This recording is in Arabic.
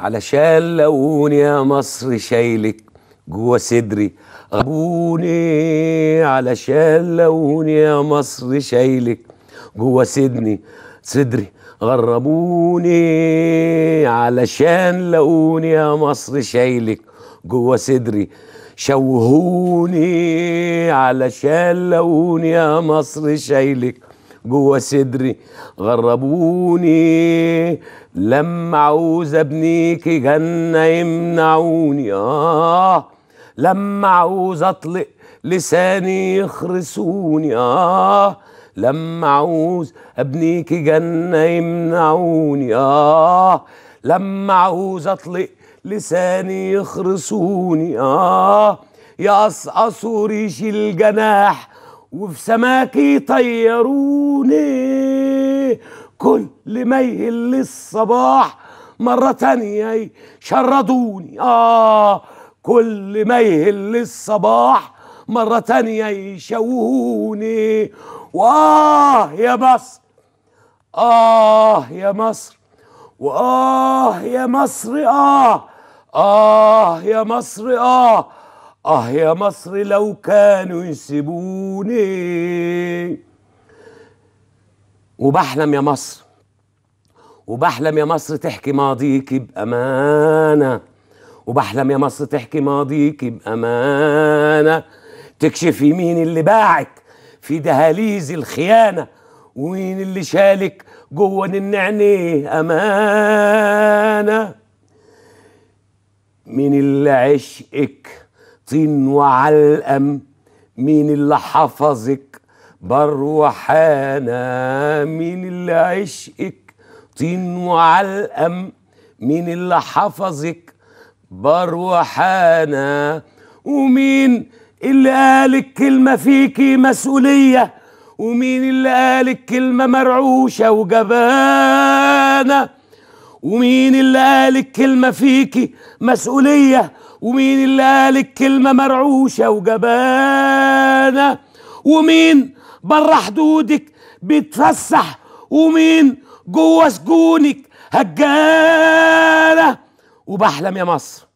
علشان لقوني يا مصر شايلك جوا صدري غبوني علشان لقوني يا مصر شايلك جوا صدري صدري غربوني علشان لقوني يا مصر شايلك جوا صدري شوهوني علشان لقوني يا مصر شايلك جوه صدري غربوني لما عاوز ابنيك جنة يمنعوني اه لما عاوز اطلق لساني يخرسوني اه لما عاوز ابنيك جنة يمنعوني اه لما عاوز اطلق لساني يخرسوني اه يقصقصوا ريش الجناح وفي سماكي طيروني كل لميه للصباح مرة تانية شردوني آه كل ميل للصباح مرة تانية يشوهوني وآه يا مصر آه يا مصر وآه يا مصر آه آه يا مصر آه آه يا مصر لو كانوا يسيبوني وبحلم يا مصر وبحلم يا مصر تحكي ماضيكي بأمانة وبحلم يا مصر تحكي ماضيكي بأمانة تكشفي مين اللي باعك في دهاليز الخيانة وين اللي شالك جوه النعنيه أمانة مين اللي عشقك طين وعلقم مين اللي حفظك بروحانا مين اللي عشقك طين وعلقم مين اللي حفظك بروحانا ومين اللي قال الكلمه فيكي مسؤولية ومين اللي قال الكلمه مرعوشة وجبانة ومين اللي قال الكلمة فيكي مسؤولية ومين اللي قال الكلمة مرعوشة وجبانة ومين بره حدودك بيتفسح ومين جوه سجونك هجانة وبحلم يا مصر